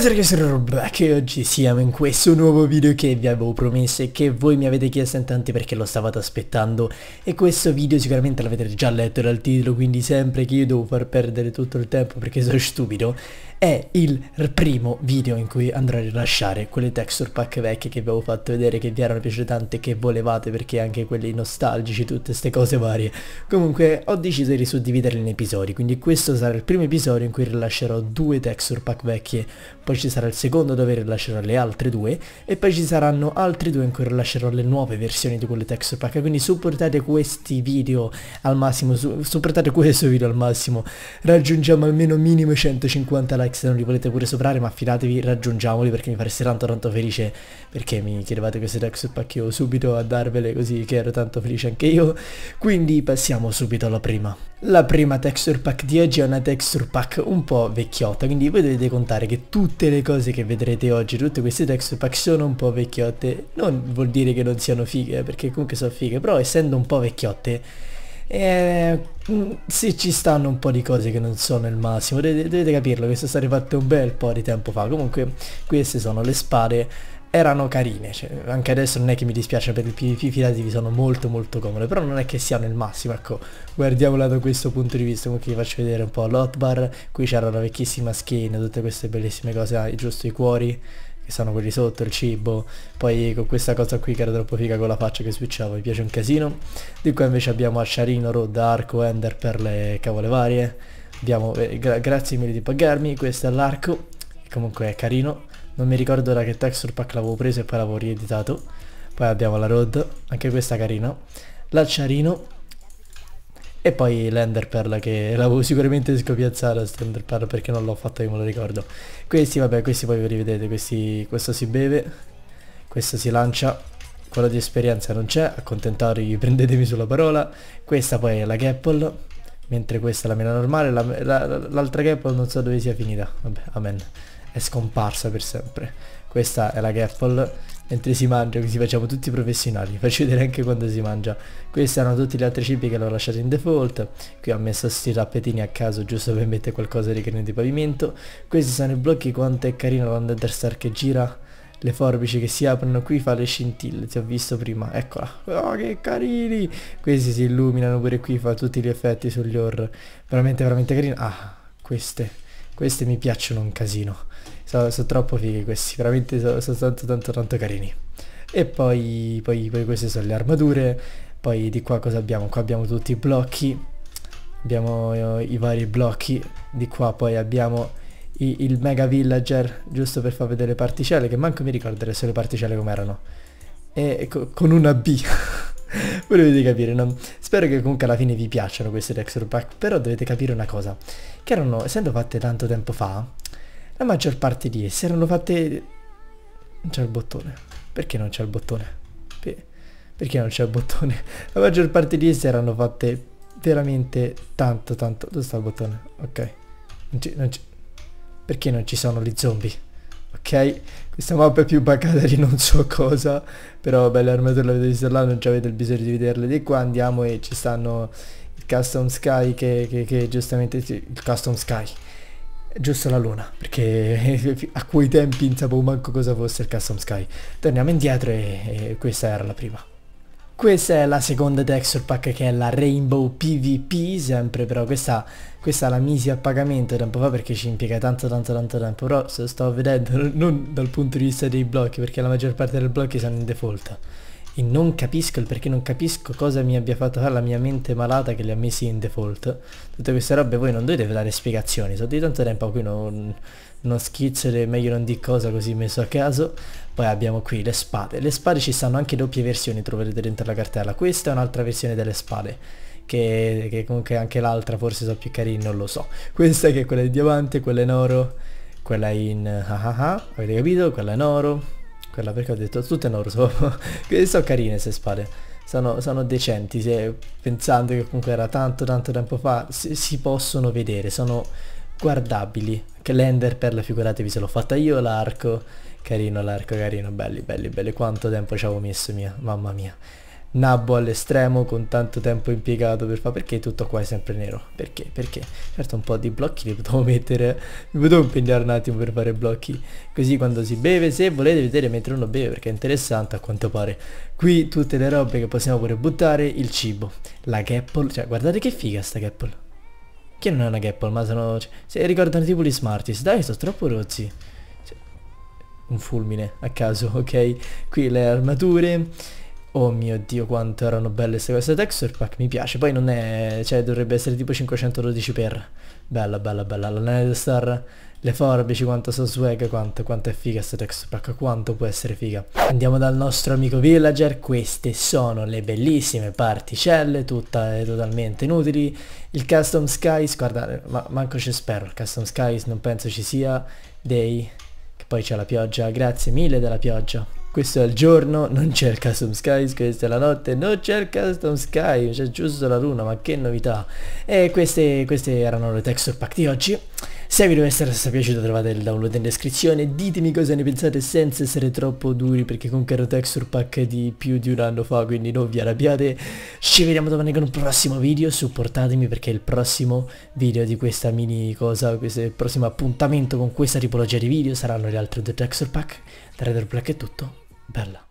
Ciao ragazzi, sono Robac e oggi siamo in questo nuovo video che vi avevo promesso e che voi mi avete chiesto in tanti perché lo stavate aspettando e questo video sicuramente l'avete già letto dal titolo quindi sempre che io devo far perdere tutto il tempo perché sono stupido è il primo video in cui andrò a rilasciare quelle texture pack vecchie che vi avevo fatto vedere che vi erano piaciute tante che volevate perché anche quelli nostalgici tutte queste cose varie comunque ho deciso di suddividerle in episodi quindi questo sarà il primo episodio in cui rilascerò due texture pack vecchie poi ci sarà il secondo dove rilascerò le altre due e poi ci saranno altri due in cui rilascerò le nuove versioni di quelle texture pack quindi supportate questi video al massimo supportate questo video al massimo raggiungiamo almeno minimo 150 like Alex non li volete pure soprare ma affidatevi, raggiungiamoli perché mi fareste tanto tanto felice perché mi chiedevate queste deck Pack io subito a darvele così che ero tanto felice anche io quindi passiamo subito alla prima la prima texture pack di oggi è una texture pack un po' vecchiotta quindi voi dovete contare che tutte le cose che vedrete oggi tutte queste texture pack sono un po' vecchiotte non vuol dire che non siano fighe perché comunque sono fighe però essendo un po' vecchiotte eh, mm, sì, ci stanno un po' di cose che non sono il massimo, dovete, dovete capirlo, queste sono state fatte un bel po' di tempo fa. Comunque queste sono le spade erano carine, cioè, anche adesso non è che mi dispiace per il PvP, fidatevi sono molto molto comode, però non è che siano il massimo, ecco, guardiamola da questo punto di vista, comunque vi faccio vedere un po' l'hotbar, qui c'era la vecchissima skin, tutte queste bellissime cose, ah, giusto i cuori, che sono quelli sotto, il cibo, poi con questa cosa qui che era troppo figa con la faccia che switchavo, mi piace un casino. Di qua invece abbiamo Asciarino, Rod, Arco, Ender per le cavole varie. Abbiamo, eh, gra grazie mille di pagarmi, questo è l'arco, comunque è carino. Non mi ricordo ora che texture pack l'avevo preso e poi l'avevo rieditato. Poi abbiamo la Rod, anche questa carina. L'acciarino e poi l'Enderpearl che l'avevo sicuramente scopiazzata sto Enderpearl perché non l'ho fatta, io me lo ricordo. Questi vabbè, questi poi ve li vedete, questi, questo si beve, questo si lancia, quello di esperienza non c'è, accontentatevi, prendetemi sulla parola. Questa poi è la Gapple, mentre questa è la mela normale, l'altra la, la, Gapple non so dove sia finita, vabbè, amen, è scomparsa per sempre. Questa è la Gaffle. Mentre si mangia, così facciamo tutti i professionali. faccio vedere anche quando si mangia. questi erano tutti gli altri cibi che l'ho lasciato in default. Qui ho messo sti tappetini a caso, giusto per mettere qualcosa di carino di pavimento. Questi sono i blocchi, quanto è carino la Understar che gira. Le forbici che si aprono qui fa le scintille, ti ho visto prima, eccola. Oh che carini! Questi si illuminano pure qui, fa tutti gli effetti sugli horror. Veramente, veramente carino. Ah, queste queste mi piacciono un casino. Sono, sono troppo fighi questi, veramente sono, sono, tanto tanto tanto carini. E poi, poi, poi queste sono le armature, poi di qua cosa abbiamo? Qua abbiamo tutti i blocchi, abbiamo eh, i vari blocchi, di qua poi abbiamo il mega villager giusto per far vedere le particelle che manco mi ricordo adesso le particelle com'erano e co con una B volevate capire, no? Spero che comunque alla fine vi piacciono queste texture pack, però dovete capire una cosa, che erano, essendo fatte tanto tempo fa, la maggior parte di esse erano fatte... Non c'è il bottone. Perché non c'è il bottone? Perché non c'è il bottone? La maggior parte di esse erano fatte veramente tanto tanto... Dove sta il bottone? Ok. Non ci, Perché non ci sono gli zombie? ok? Questa mappa è più bugata di non so cosa, però vabbè le armature l'avete vista là, non avete il bisogno di vederle di qua, andiamo e ci stanno il custom sky che, che, che giustamente... Sì, il custom sky, giusto la luna, perché a quei tempi non sapevo manco cosa fosse il custom sky. Torniamo indietro e, e questa era la prima. Questa è la seconda texture pack che è la Rainbow PvP, sempre però questa, questa la misi a pagamento tempo fa perché ci impiega tanto tanto tanto tempo, però se sto vedendo non dal punto di vista dei blocchi perché la maggior parte dei blocchi sono in default e non capisco il perché non capisco cosa mi abbia fatto fare la mia mente malata che li ha messi in default tutte queste robe voi non dovete dare spiegazioni so di tanto tempo qui non, non schizzere meglio non di cosa così messo a caso poi abbiamo qui le spade le spade ci stanno anche doppie versioni troverete dentro la cartella questa è un'altra versione delle spade che, che comunque anche l'altra forse so più carini non lo so questa che è quella di diamante quella in oro quella in ah ah ah, avete capito? Quella in oro, quella perché ho detto tutte in oro, sono, sono carine queste spade. Sono, sono, decenti, se, pensando che comunque era tanto tanto tempo fa, si, si possono vedere, sono guardabili. Che l'ender perla, figuratevi se l'ho fatta io, l'arco, carino l'arco, carino, belli, belli, belli. Quanto tempo ci avevo messo mia, mamma mia. Nabbo all'estremo con tanto tempo impiegato per fare perché tutto qua è sempre nero perché perché certo un po' di blocchi li potevo mettere mi potevo impegnare un attimo per fare blocchi così quando si beve se volete vedere mentre uno beve perché è interessante a quanto pare qui tutte le robe che possiamo pure buttare il cibo la gapple cioè guardate che figa sta gapple che non è una gapple ma sono cioè, se ricordano tipo gli smarties dai sono troppo rozzi cioè, un fulmine a caso ok qui le armature Oh mio dio quanto erano belle queste queste texture pack, mi piace, poi non è, cioè dovrebbe essere tipo 512 per bella bella bella, la Night le forbici, quanto so swag, quanto, quanto è figa queste texture pack, quanto può essere figa. Andiamo dal nostro amico villager, queste sono le bellissime particelle, tutte eh, totalmente inutili, il custom skies, guardate, ma, manco ci spero, il custom skies non penso ci sia, dei, che poi c'è la pioggia, grazie mille della pioggia. Questo è il giorno, non c'è il custom skies, questa è la notte, non c'è il custom sky, c'è giusto la luna, ma che novità. E queste, queste erano le texture pack di oggi. Se vi dovesse essere piaciuto trovate il download in descrizione, ditemi cosa ne pensate senza essere troppo duri perché comunque ero texture pack di più di un anno fa quindi non vi arrabbiate. Ci vediamo domani con un prossimo video, supportatemi perché il prossimo video di questa mini cosa, questo prossimo appuntamento con questa tipologia di video saranno le altre due texture pack. Da Redor Black è tutto, برلا